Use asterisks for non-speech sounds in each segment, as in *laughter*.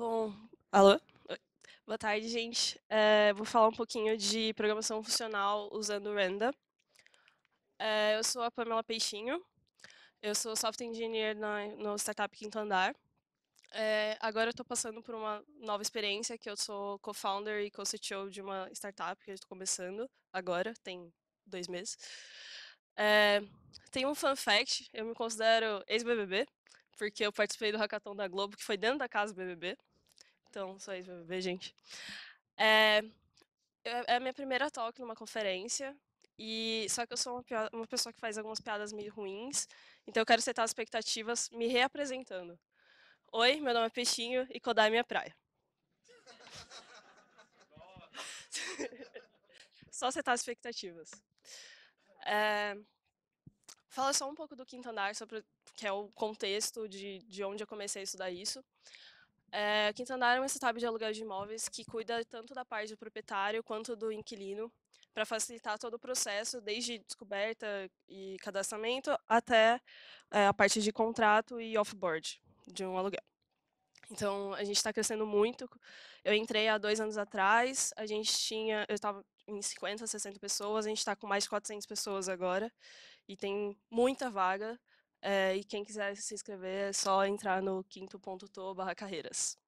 Bom, alô? Boa tarde, gente. É, vou falar um pouquinho de programação funcional usando Renda. É, eu sou a Pamela Peixinho. Eu sou software engineer na, no startup Quinto Andar. É, agora eu estou passando por uma nova experiência, que eu sou co-founder e co-CTO de uma startup que eu estou começando agora, tem dois meses. É, tem um fun fact, eu me considero ex-BBB, porque eu participei do hackathon da Globo, que foi dentro da casa do BBB. Então, só isso, bebê, gente. Eh, é, é a minha primeira talk numa conferência, e só que eu sou uma, piada, uma pessoa que faz algumas piadas meio ruins, então eu quero setar as expectativas me reapresentando. Oi, meu nome é Peixinho e Kodai é minha praia. *laughs* só setar as expectativas. É, fala só um pouco do quinto andar, sobre, que é o contexto de, de onde eu comecei a estudar isso. É, quinto andar é um setup de aluguel de imóveis que cuida tanto da parte do proprietário quanto do inquilino, para facilitar todo o processo, desde descoberta e cadastramento até é, a parte de contrato e off-board de um aluguel. Então, a gente está crescendo muito. Eu entrei há dois anos atrás, a gente tinha, eu estava em 50, 60 pessoas, a gente está com mais de 400 pessoas agora, e tem muita vaga. É, e quem quiser se inscrever é só entrar no quinto.to barra carreiras.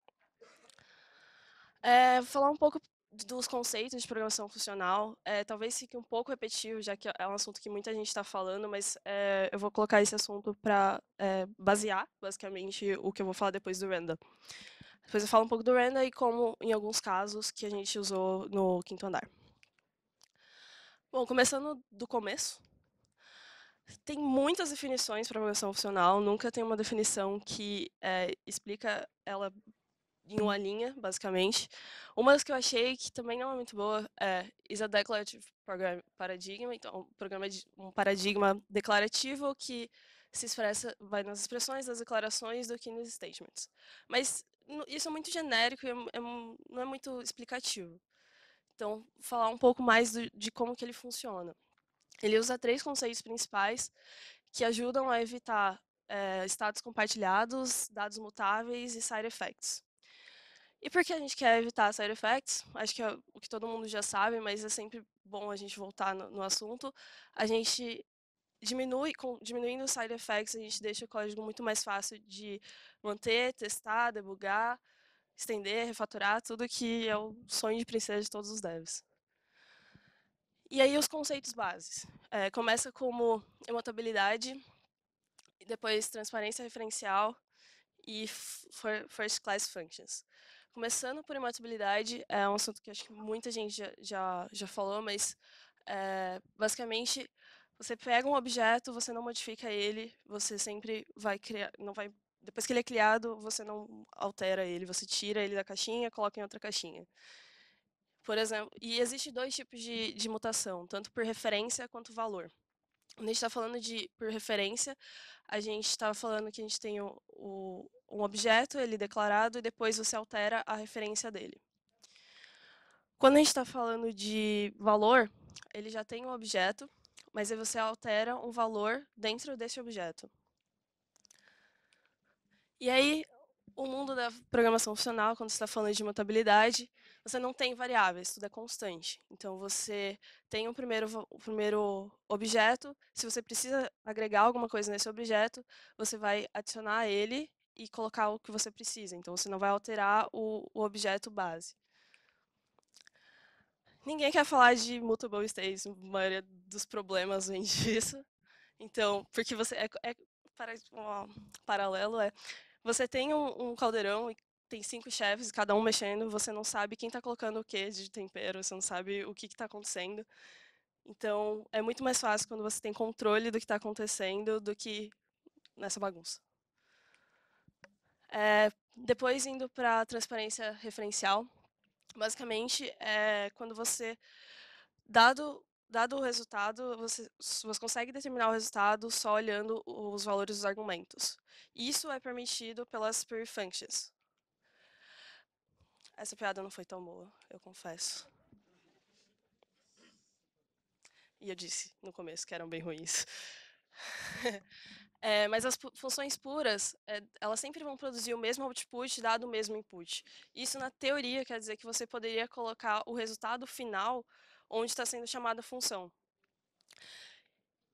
É, vou falar um pouco dos conceitos de programação funcional. É, talvez fique um pouco repetitivo, já que é um assunto que muita gente está falando, mas é, eu vou colocar esse assunto para é, basear, basicamente, o que eu vou falar depois do Renda. Depois eu falo um pouco do Renda e como, em alguns casos, que a gente usou no quinto andar. Bom, começando do começo, tem muitas definições para avaliação funcional, nunca tem uma definição que é, explica ela em uma linha, basicamente. Uma das que eu achei que também não é muito boa é is a declarative program paradigma, então um programa de, um paradigma declarativo que se expressa vai nas expressões, nas declarações do que nos statements. Mas isso é muito genérico e é, é, não é muito explicativo. Então, falar um pouco mais do, de como que ele funciona. Ele usa três conceitos principais que ajudam a evitar é, eh, estados compartilhados, dados mutáveis e side effects. E por que a gente quer evitar side effects? Acho que é o que todo mundo já sabe, mas é sempre bom a gente voltar no, no assunto. A gente diminui, com, diminuindo os side effects, a gente deixa o código muito mais fácil de manter, testar, debugar, estender, refaturar, tudo que é o sonho de princesa de todos os devs. E aí os conceitos bases. É, começa como imutabilidade, depois transparência referencial e for, first class functions. Começando por imutabilidade, é um assunto que acho que muita gente já, já, já falou, mas é, basicamente você pega um objeto, você não modifica ele, você sempre vai criar, não vai depois que ele é criado, você não altera ele, você tira ele da caixinha, coloca em outra caixinha. Por exemplo, e existe dois tipos de, de mutação, tanto por referência quanto valor. Quando a gente está falando de por referência, a gente está falando que a gente tem o, o, um objeto, ele declarado, e depois você altera a referência dele. Quando a gente está falando de valor, ele já tem um objeto, mas aí você altera um valor dentro desse objeto. E aí, o mundo da programação funcional, quando você está falando de mutabilidade, você não tem variáveis, tudo é constante. Então, você tem um primeiro, o primeiro objeto, se você precisa agregar alguma coisa nesse objeto, você vai adicionar ele e colocar o que você precisa. Então, você não vai alterar o, o objeto base. Ninguém quer falar de mutable states, a maioria dos problemas vem *laughs* disso. Então, porque você... É, é, para, um paralelo é você tem um, um caldeirão e tem cinco chefes, cada um mexendo, você não sabe quem está colocando o que de tempero, você não sabe o que está acontecendo. Então, é muito mais fácil quando você tem controle do que está acontecendo do que nessa bagunça. É, depois, indo para a transparência referencial, basicamente é quando você, dado dado o resultado, você, você consegue determinar o resultado só olhando os valores dos argumentos. Isso é permitido pelas pure functions. Essa piada não foi tão boa, eu confesso. E eu disse no começo que eram bem ruins. *laughs* é, mas as funções puras, é, elas sempre vão produzir o mesmo output dado o mesmo input. Isso, na teoria, quer dizer que você poderia colocar o resultado final onde está sendo chamada a função.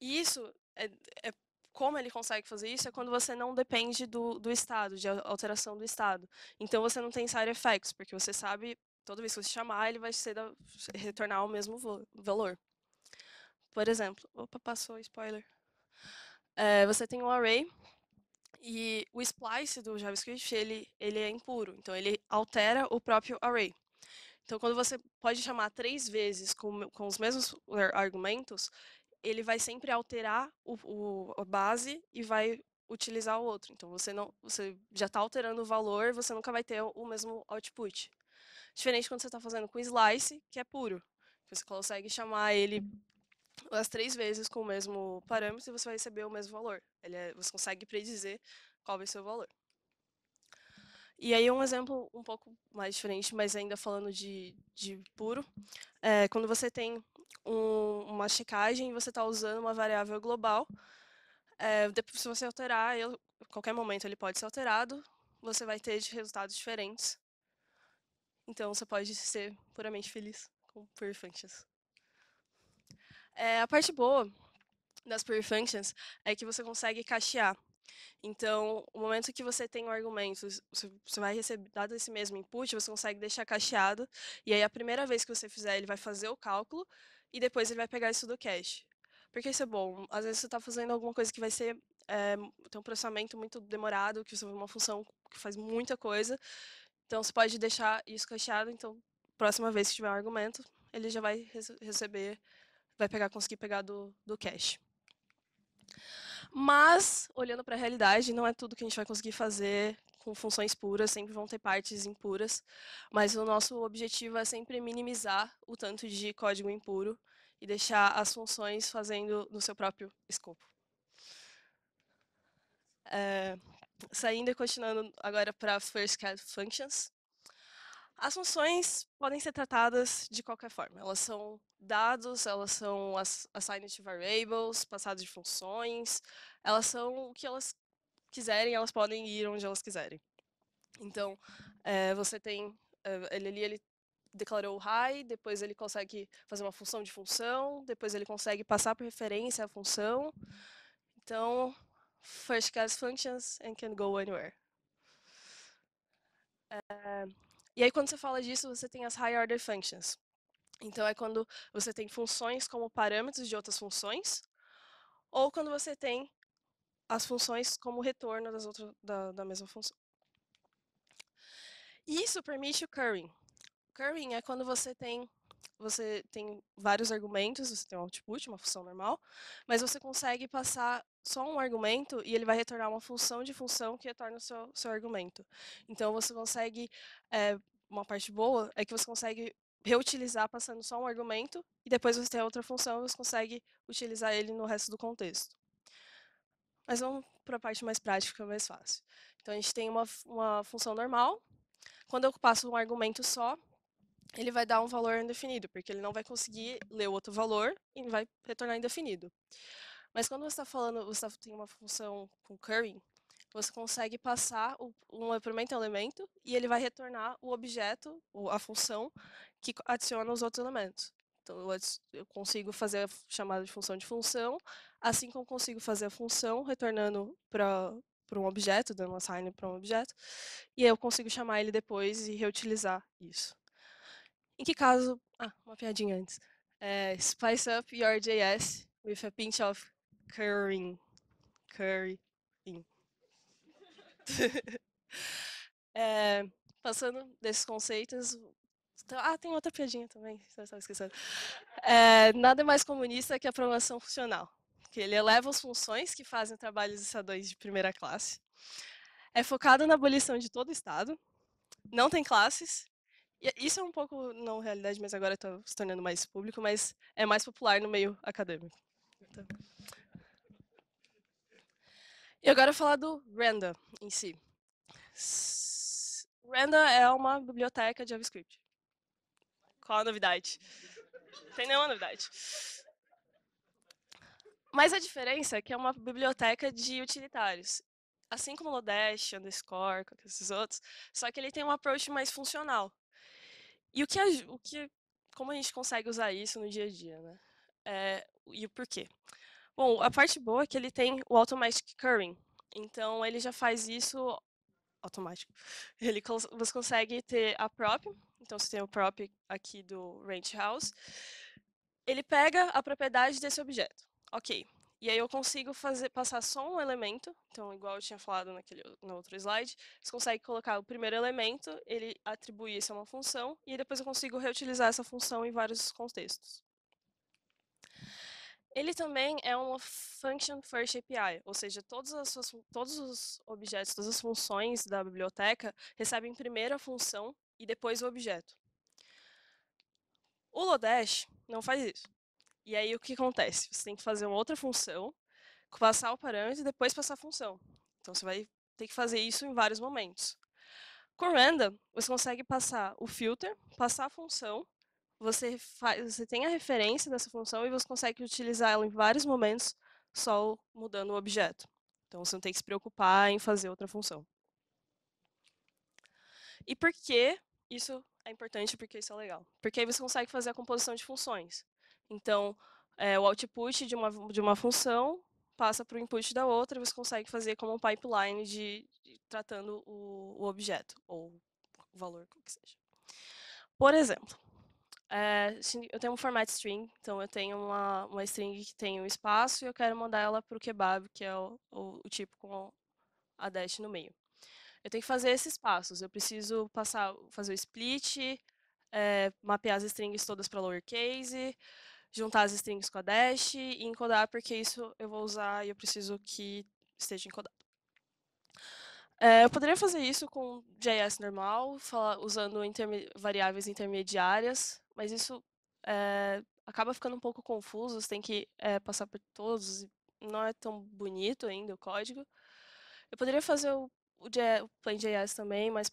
E isso, é, é, como ele consegue fazer isso, é quando você não depende do, do estado, de alteração do estado. Então você não tem side effects, porque você sabe, toda vez que você chamar, ele vai da, retornar o mesmo valor. Por exemplo, opa, passou spoiler. É, você tem um array e o splice do JavaScript ele, ele é impuro, então ele altera o próprio array. Então, quando você pode chamar três vezes com, com os mesmos argumentos, ele vai sempre alterar o, o, a base e vai utilizar o outro. Então você não, você já está alterando o valor, você nunca vai ter o mesmo output. Diferente quando você está fazendo com slice, que é puro. Você consegue chamar ele as três vezes com o mesmo parâmetro e você vai receber o mesmo valor. Ele é, você consegue predizer qual vai ser o valor. E aí é um exemplo um pouco mais diferente, mas ainda falando de, de puro, é quando você tem um, uma checagem e você está usando uma variável global, é, eh, depois, se você alterar, a qualquer momento ele pode ser alterado, você vai ter resultados diferentes. Então você pode ser puramente feliz com pure functions. É, a parte boa das pure functions é que você consegue cachear. Então, o momento que você tem um argumento, você vai receber, dado esse mesmo input, você consegue deixar cacheado, e aí a primeira vez que você fizer, ele vai fazer o cálculo, e depois ele vai pegar isso do cache. Porque isso é bom. Às vezes você está fazendo alguma coisa que vai ser é, tem um processamento muito demorado, que você vai uma função que faz muita coisa. Então, você pode deixar isso cacheado. Então, próxima vez que tiver um argumento, ele já vai receber, vai pegar, conseguir pegar do, do cache. Mas, olhando para a realidade, não é tudo que a gente vai conseguir fazer com funções puras, sempre vão ter partes impuras, mas o nosso objetivo é sempre minimizar o tanto de código impuro e deixar as funções fazendo no seu próprio escopo. É, saindo e continuando agora para First Cat Functions, as funções podem ser tratadas de qualquer forma. Elas são dados, elas são assigned to variables, passadas de funções, elas são o que elas quiserem, elas podem ir onde elas quiserem. Então, é, você tem, eh, ele ali, ele declarou o high, depois ele consegue fazer uma função de função, depois ele consegue passar por referência a função. Então, first class functions and can go anywhere. É, e aí, quando você fala disso, você tem as high order functions. Então, é quando você tem funções como parâmetros de outras funções, ou quando você tem as funções como retorno das outras, da, da mesma função. Isso permite o currying. Currying é quando você tem você tem vários argumentos, você tem um output, uma função normal, mas você consegue passar só um argumento e ele vai retornar uma função de função que retorna o seu, seu argumento. Então você consegue, é, uma parte boa é que você consegue reutilizar passando só um argumento e depois você tem outra função e você consegue utilizar ele no resto do contexto. Mas vamos para a parte mais prática, é mais fácil. Então a gente tem uma, uma função normal. Quando eu passo um argumento só, ele vai dar um valor indefinido, porque ele não vai conseguir ler o outro valor e vai retornar indefinido. Mas quando você está falando, você tá, tem uma função com curry, você consegue passar um elemento elemento e ele vai retornar o objeto, a função, que adiciona os outros elementos. Então, eu consigo fazer a chamada de função de função, assim como consigo fazer a função retornando para para um objeto, dando um assign para um objeto, e eu consigo chamar ele depois e reutilizar isso. Em que caso. Ah, uma piadinha antes. É, spice up your JS with a pinch of curry. Curry. é, *laughs* passando desses conceitos. Ah, tem outra piadinha também, você estava esquecendo. É, nada mais comunista que a programação funcional, que ele eleva as funções que fazem o trabalho dos estadões de primeira classe. É focado na abolição de todo o Estado. Não tem classes, isso é um pouco, não realidade, mas agora está se tornando mais público, mas é mais popular no meio acadêmico. Então... E agora falar do Randa em si. Randa é uma biblioteca de JavaScript. Qual a novidade? Não tem nenhuma novidade. Mas a diferença é que é uma biblioteca de utilitários. Assim como Lodash, Underscore, esses outros, só que ele tem um approach mais funcional. E o que, o que, como a gente consegue usar isso no dia a dia, né? É, e o porquê? Bom, a parte boa é que ele tem o automatic currying. Então, ele já faz isso automático. *laughs* Ele, você consegue ter a prop, então você tem o prop aqui do range house. Ele pega a propriedade desse objeto. Ok, e aí eu consigo fazer, passar só um elemento, então igual eu tinha falado naquele, no outro slide, você consegue colocar o primeiro elemento, ele atribui isso a uma função, e depois eu consigo reutilizar essa função em vários contextos. Ele também é uma function first API, ou seja, todos, suas, todos os objetos, todas as funções da biblioteca recebem primeiro a função e depois o objeto. O Lodash não faz isso. E aí o que acontece? Você tem que fazer uma outra função, passar o parâmetro e depois passar a função. Então você vai ter que fazer isso em vários momentos. Com random, você consegue passar o filter, passar a função, você, faz, você tem a referência dessa função e você consegue utilizar ela em vários momentos só mudando o objeto. Então você não tem que se preocupar em fazer outra função. E por que isso é importante porque isso é legal? Porque aí você consegue fazer a composição de funções. Então, é, o output de uma, de uma função passa para o input da outra, e você consegue fazer como um pipeline de, de tratando o, o, objeto, ou o valor, como que seja. Por exemplo, é, eu tenho um format string, então eu tenho uma, uma string que tem um espaço e eu quero mandar ela para o kebab, que é o, o, o tipo com a dash no meio. Eu tenho que fazer esses passos, eu preciso passar, fazer o split, é, mapear as strings todas para lowercase, juntar as strings com a dash e encodar, porque isso eu vou usar e eu preciso que esteja encodado. É, eu poderia fazer isso com JS normal, falar, usando interme variáveis intermediárias, mas isso é, acaba ficando um pouco confuso, você tem que é, passar por todos, não é tão bonito ainda o código. Eu poderia fazer o, o, o plain.js também, mas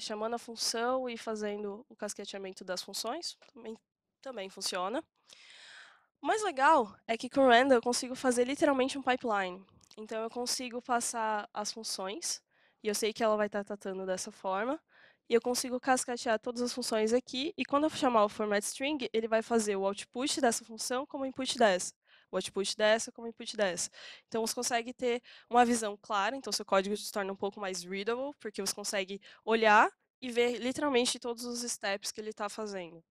chamando a função e fazendo o casqueteamento das funções, também, também funciona. O mais legal é que com o Render eu consigo fazer literalmente um pipeline. Então eu consigo passar as funções, e eu sei que ela vai estar tá tratando dessa forma, e eu consigo cascatear todas as funções aqui, e quando eu chamar o format string, ele vai fazer o output dessa função como input dessa o output dessa como input dessa. Então, você consegue ter uma visão clara, então seu código se torna um pouco mais readable, porque você consegue olhar e ver literalmente todos os steps que ele está fazendo.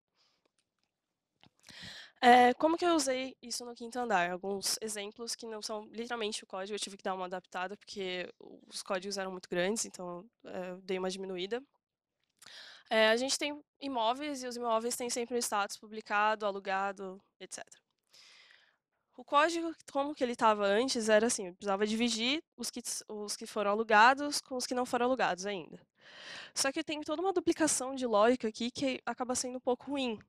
É, como que eu usei isso no quinto andar? Alguns exemplos que não são literalmente o código, eu tive que dar uma adaptada, porque os códigos eram muito grandes, então é, dei uma diminuída. É, a gente tem imóveis e os imóveis têm sempre o status publicado, alugado, etc. O código, como que ele estava antes, era assim, precisava dividir os que, os que foram alugados com os que não foram alugados ainda. Só que tem toda uma duplicação de lógica aqui que acaba sendo um pouco ruim,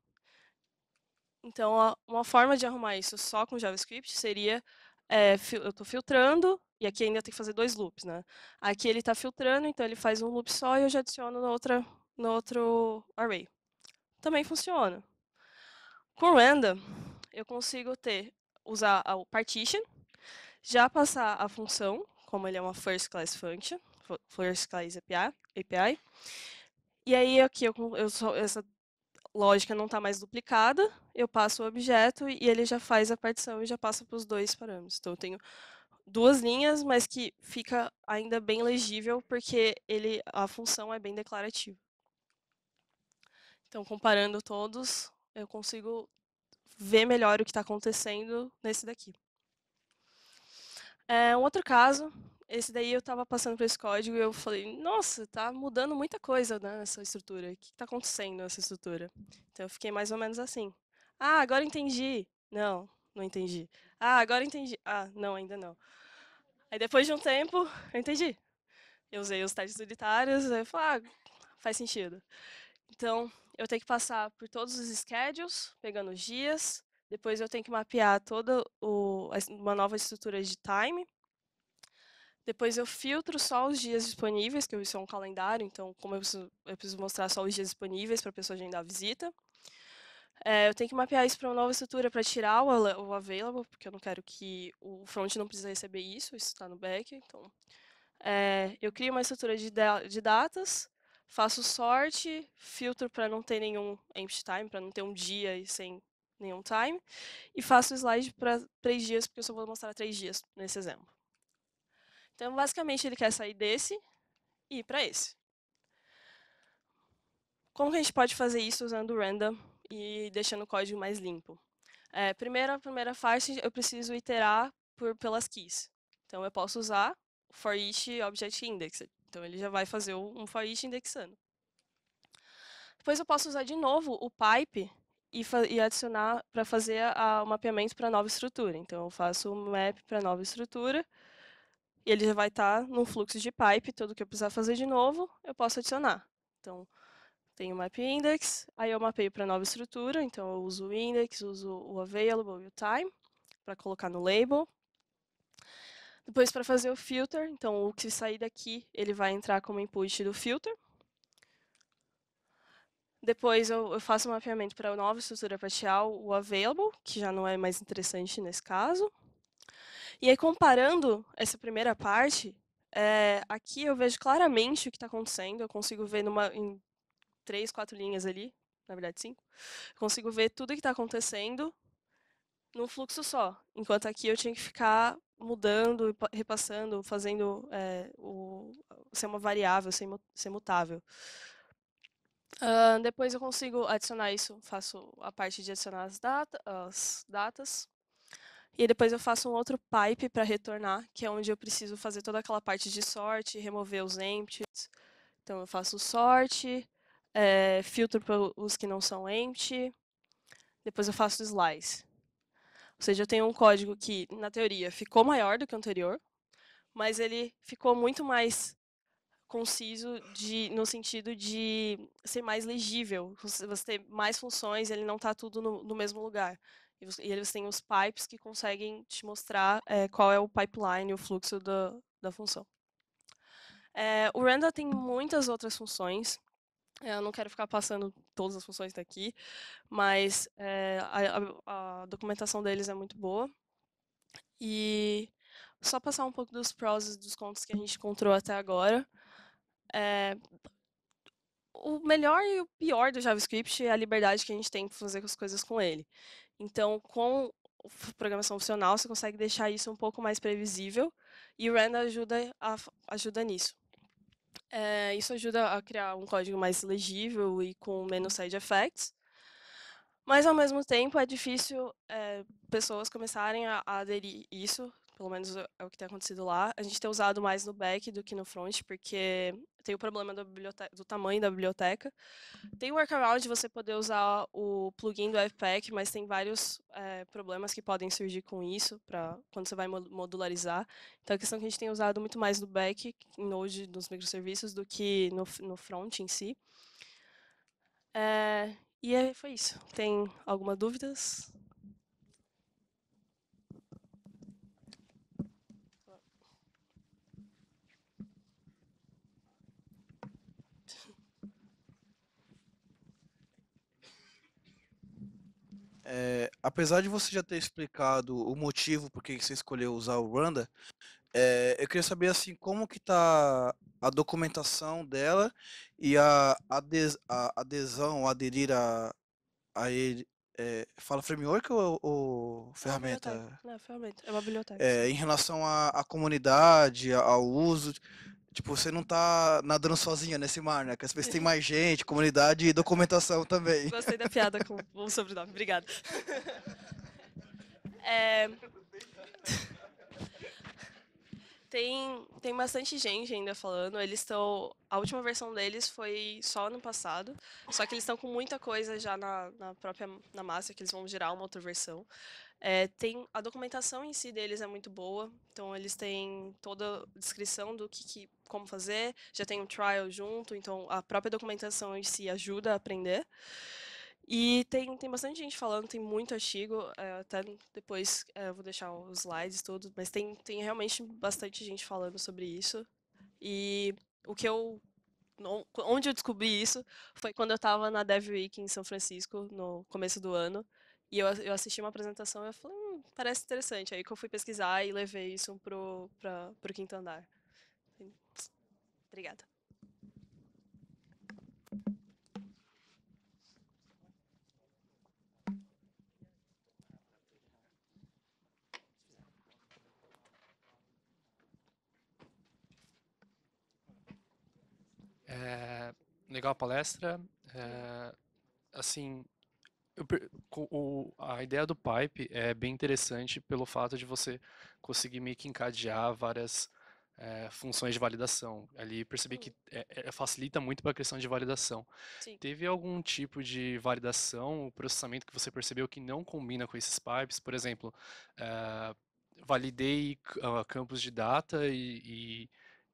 então, uma forma de arrumar isso só com JavaScript seria, é, eu estou filtrando, e aqui ainda tem que fazer dois loops, né? Aqui ele está filtrando, então ele faz um loop só e eu já adiciono no, outra, no outro array. Também funciona. Com random, eu consigo ter, usar o partition, já passar a função, como ele é uma first class function, first class API, API e aí aqui eu, eu essa lógica não está mais duplicada, eu passo o objeto e ele já faz a partição e já passa para os dois parâmetros. Então, eu tenho duas linhas, mas que fica ainda bem legível, porque ele, a função é bem declarativa. Então, comparando todos, eu consigo ver melhor o que está acontecendo nesse daqui. É, um outro caso esse daí eu tava passando por esse código e eu falei, nossa, tá mudando muita coisa né, nessa estrutura. O que tá acontecendo nessa estrutura? Então eu fiquei mais ou menos assim. Ah, agora entendi. Não, não entendi. Ah, agora entendi. Ah, não, ainda não. Aí depois de um tempo, eu entendi. Eu usei os testes unitários, aí eu falei, ah, faz sentido. Então, eu tenho que passar por todos os schedules, pegando os dias, depois eu tenho que mapear toda o, uma nova estrutura de time, depois eu filtro só os dias disponíveis, que isso é um calendário, então como eu preciso, eu preciso mostrar só os dias disponíveis para a pessoa agendar a visita. É, eu tenho que mapear isso para uma nova estrutura para tirar o, o available, porque eu não quero que o front não precise receber isso, isso está no back. Então, é, eu crio uma estrutura de, de datas, faço sorte, filtro para não ter nenhum empty time, para não ter um dia e sem nenhum time, e faço slide para três dias, porque eu só vou mostrar três dias nesse exemplo. Então, basicamente, ele quer sair desse e ir para esse. Como que a gente pode fazer isso usando o random e deixando o código mais limpo? É, primeira fase, eu preciso iterar por, pelas keys. Então, eu posso usar o for each object index. Então, ele já vai fazer um for each indexando. Depois, eu posso usar de novo o pipe e, e adicionar para fazer o mapeamento para nova estrutura. Então, eu faço o um map para nova estrutura ele já vai estar tá no fluxo de pipe, tudo que eu precisar fazer de novo, eu posso adicionar. Então, tenho o map index, aí eu mapeio para nova estrutura, então eu uso o index, uso o available e o time para colocar no label. Depois para fazer o filter, então o que sair daqui, ele vai entrar como input do filter. Depois eu, faço o um mapeamento para a nova estrutura parcial, o available, que já não é mais interessante nesse caso. E aí, comparando essa primeira parte, é, aqui eu vejo claramente o que está acontecendo, eu consigo ver numa, em três, quatro linhas ali, na verdade cinco, eu consigo ver tudo o que está acontecendo num fluxo só, enquanto aqui eu tinha que ficar mudando, repassando, fazendo é, o, ser uma variável, ser, mutável. Uh, depois eu consigo adicionar isso, faço a parte de adicionar as, data, as datas. E depois eu faço um outro pipe para retornar, que é onde eu preciso fazer toda aquela parte de sorte, remover os empties. Então eu faço sorte, é, filtro para os que não são empty, depois eu faço slice. Ou seja, eu tenho um código que, na teoria, ficou maior do que o anterior, mas ele ficou muito mais conciso de, no sentido de ser mais legível, você ter mais funções, ele não está tudo no, no mesmo lugar. E, você, e eles têm os pipes que conseguem te mostrar é, qual é o pipeline, o fluxo da, da função. É, o Randa tem muitas outras funções. Eh, eu não quero ficar passando todas as funções daqui, mas é, a, a, documentação deles é muito boa. E só passar um pouco dos prós e dos contos que a gente encontrou até agora. É, o melhor e o pior do JavaScript é a liberdade que a gente tem para fazer as coisas com ele. Então, com programação funcional, você consegue deixar isso um pouco mais previsível e o Randa ajuda, a, ajuda nisso. É, isso ajuda a criar um código mais legível e com menos side effects. Mas, ao mesmo tempo, é difícil é, pessoas começarem a, a aderir isso, pelo menos é o que tem acontecido lá. A gente tem usado mais no back do que no front, porque tem o problema do tamanho da biblioteca. Tem o workaround de você poder usar o plugin do Fpack, mas tem vários é, problemas que podem surgir com isso, para quando você vai modularizar. Então, a questão é que a gente tem usado muito mais no back, em Node, nos microserviços, do que no, no front em si. É, e foi isso. Tem alguma dúvidas? É, apesar de você já ter explicado o motivo por que você escolheu usar o Randa, é, eu queria saber assim como que está a documentação dela e a, ades, a adesão, aderir a, a ele. É, fala framework ou, ou é ferramenta? Não, é ferramenta? É uma biblioteca. em relação à comunidade, ao uso. Tipo, você não tá nadando sozinha nesse mar, né? Que às vezes tem é. mais gente, comunidade e documentação também. Gostei da piada com *laughs* o sobrenome, obrigada. *laughs* É... Tem, tem bastante gente ainda falando. Eles estão. A última versão deles foi só ano passado. Só que eles estão com muita coisa já na, na própria na massa, que eles vão gerar uma outra versão. É, tem a documentação em si deles é muito boa, então eles têm toda a descrição do que, que, como fazer, já tem um trial junto, então a própria documentação em si ajuda a aprender. E tem, tem bastante gente falando, tem muito artigo, eh, até depois eh, vou deixar os slides tudo, mas tem, tem realmente bastante gente falando sobre isso. E o que eu onde eu descobri isso foi quando eu estava na Dev Week em São Francisco no começo do ano e eu, eu assisti uma apresentação e eu falei, hum, parece interessante. Aí que eu fui pesquisar e levei isso pro, pra, pro quinto andar. Obrigada. É, legal a palestra. É, assim, o, a ideia do pipe é bem interessante pelo fato de você conseguir meio que encadear várias é, funções de validação. Ali percebi que uhum. é, é, é, facilita muito para a questão de validação. Sim. Teve algum tipo de validação, o processamento que você percebeu que não combina com esses pipes? Por exemplo, é, validei uh, campos de data e, e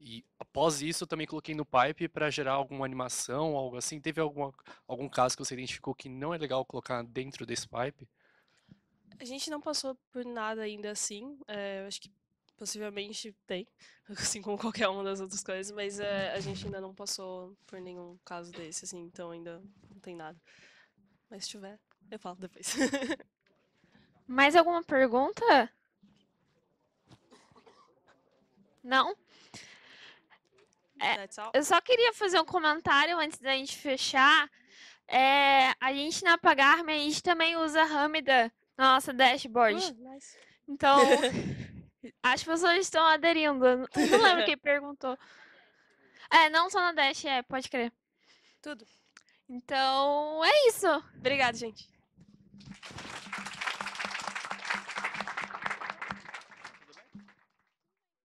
e após isso, eu também coloquei no pipe para gerar alguma animação, algo assim. Teve alguma, algum caso que você identificou que não é legal colocar dentro desse pipe? A gente não passou por nada ainda assim. É, eu acho que possivelmente tem, *laughs* assim como qualquer uma das outras coisas, mas é, a gente ainda não passou por nenhum caso desse, assim, então ainda não tem nada. Mas se tiver, eu falo depois. *laughs* Mais alguma pergunta? Não? É, eu só queria fazer um comentário antes da gente fechar. É, a gente na Pagarme, a gente também usa Ramida na nossa dashboard. Uh, nice. Então, *laughs* as pessoas estão aderindo. Não lembro quem perguntou. É, não só na Dash, é, pode crer. Tudo. Então, é isso. Obrigada, gente.